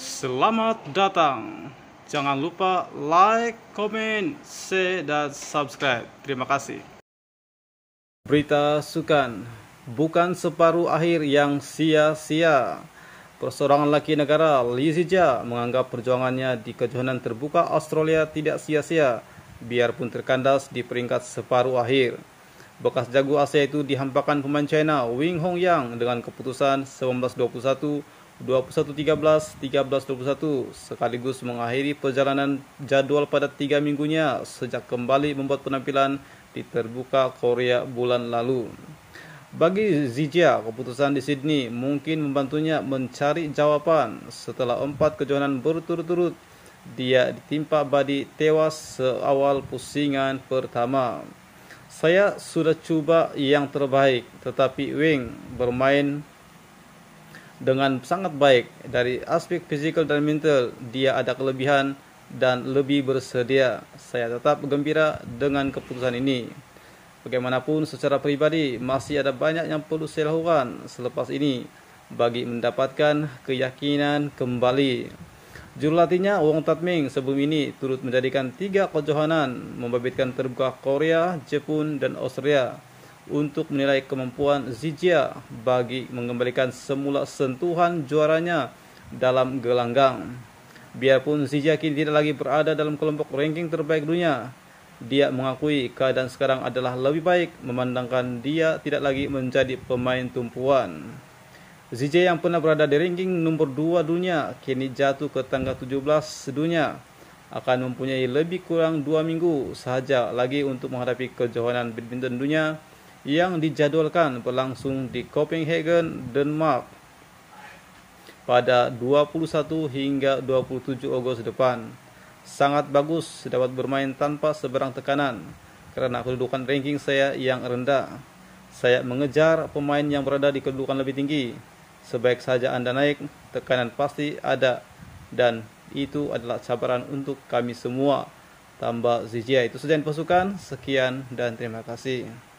Selamat datang. Jangan lupa like, comment, share, dan subscribe. Terima kasih. Berita Sukan Bukan separuh akhir yang sia-sia. Perseorangan laki negara Lee Sija menganggap perjuangannya di kejohanan terbuka Australia tidak sia-sia, biarpun terkandas di peringkat separuh akhir. bekas jago Asia itu dihampakan pemain China Wing Hong Yang dengan keputusan 19-21, 21-13, 13-21 sekaligus mengakhiri perjalanan jadual pada tiga minggunya sejak kembali membuat penampilan di terbuka Korea bulan lalu. Bagi Zijia, keputusan di Sydney mungkin membantunya mencari jawapan setelah empat kejohanan berturut-turut dia ditimpa badi tewas seawal pusingan pertama. Saya sudah cuba yang terbaik, tetapi Wing bermain dengan sangat baik dari aspek fizikal dan mental. Dia ada kelebihan dan lebih bersedia. Saya tetap gembira dengan keputusan ini. Bagaimanapun secara pribadi masih ada banyak yang perlu saya lakukan selepas ini bagi mendapatkan keyakinan kembali. Jurlatinya Wong Tatming sebelum ini turut menjadikan tiga kejohanan membabitkan terbuka Korea, Jepun, dan Austria untuk menilai kemampuan Zijia bagi mengembalikan semula sentuhan juaranya dalam gelanggang. Biarpun Zijia kini tidak lagi berada dalam kelompok ranking terbaik dunia, dia mengakui keadaan sekarang adalah lebih baik memandangkan dia tidak lagi menjadi pemain tumpuan. ZJ yang pernah berada di ranking nomor 2 dunia kini jatuh ke tangga 17 dunia akan mempunyai lebih kurang 2 minggu sahaja lagi untuk menghadapi kejohanan badminton dunia yang dijadwalkan berlangsung di Copenhagen, Denmark pada 21 hingga 27 Agustus depan. Sangat bagus dapat bermain tanpa seberang tekanan karena kedudukan ranking saya yang rendah. Saya mengejar pemain yang berada di kedudukan lebih tinggi Sebaik saja Anda naik, tekanan pasti ada dan itu adalah cabaran untuk kami semua. Tambah Zijia itu saja pasukan. Sekian dan terima kasih.